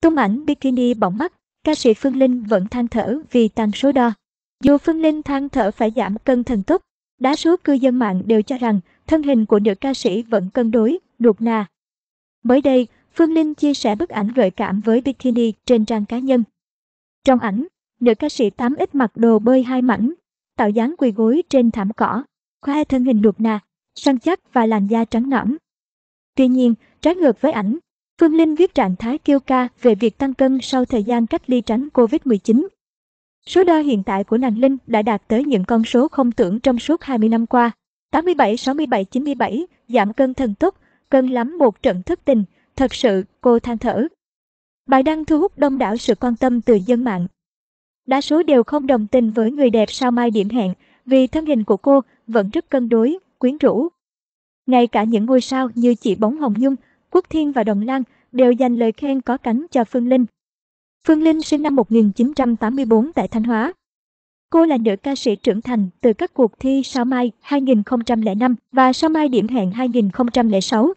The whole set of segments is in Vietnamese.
Tung ảnh bikini bỏng mắt, ca sĩ Phương Linh vẫn than thở vì tăng số đo. Dù Phương Linh than thở phải giảm cân thần tốc, đa số cư dân mạng đều cho rằng thân hình của nữ ca sĩ vẫn cân đối, nuột nà. Mới đây, Phương Linh chia sẻ bức ảnh gợi cảm với bikini trên trang cá nhân. Trong ảnh, nữ ca sĩ 8 ít mặc đồ bơi hai mảnh, tạo dáng quỳ gối trên thảm cỏ, khoe thân hình nuột nà, săn chắc và làn da trắng nõn. Tuy nhiên, trái ngược với ảnh, Phương Linh viết trạng thái kêu ca về việc tăng cân sau thời gian cách ly tránh Covid-19. Số đo hiện tại của nàng Linh đã đạt tới những con số không tưởng trong suốt 20 năm qua. 87, 67, 97, giảm cân thần tốc, cân lắm một trận thất tình, thật sự, cô than thở. Bài đăng thu hút đông đảo sự quan tâm từ dân mạng. Đa số đều không đồng tình với người đẹp sao mai điểm hẹn, vì thân hình của cô vẫn rất cân đối, quyến rũ. Ngay cả những ngôi sao như chị Bóng Hồng Nhung Quốc Thiên và Đồng Lan đều dành lời khen có cánh cho Phương Linh. Phương Linh sinh năm 1984 tại Thanh Hóa. Cô là nữ ca sĩ trưởng thành từ các cuộc thi Sao Mai 2005 và Sao Mai Điểm Hẹn 2006.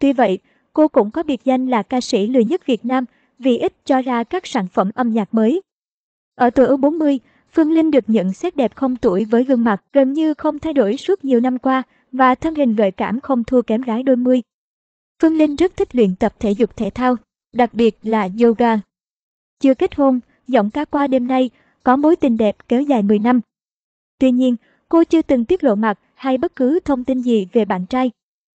Tuy vậy, cô cũng có biệt danh là ca sĩ lười nhất Việt Nam vì ít cho ra các sản phẩm âm nhạc mới. Ở tuổi 40, Phương Linh được nhận xét đẹp không tuổi với gương mặt gần như không thay đổi suốt nhiều năm qua và thân hình gợi cảm không thua kém gái đôi mươi. Phương Linh rất thích luyện tập thể dục thể thao, đặc biệt là yoga. Chưa kết hôn, giọng ca qua đêm nay có mối tình đẹp kéo dài 10 năm. Tuy nhiên, cô chưa từng tiết lộ mặt hay bất cứ thông tin gì về bạn trai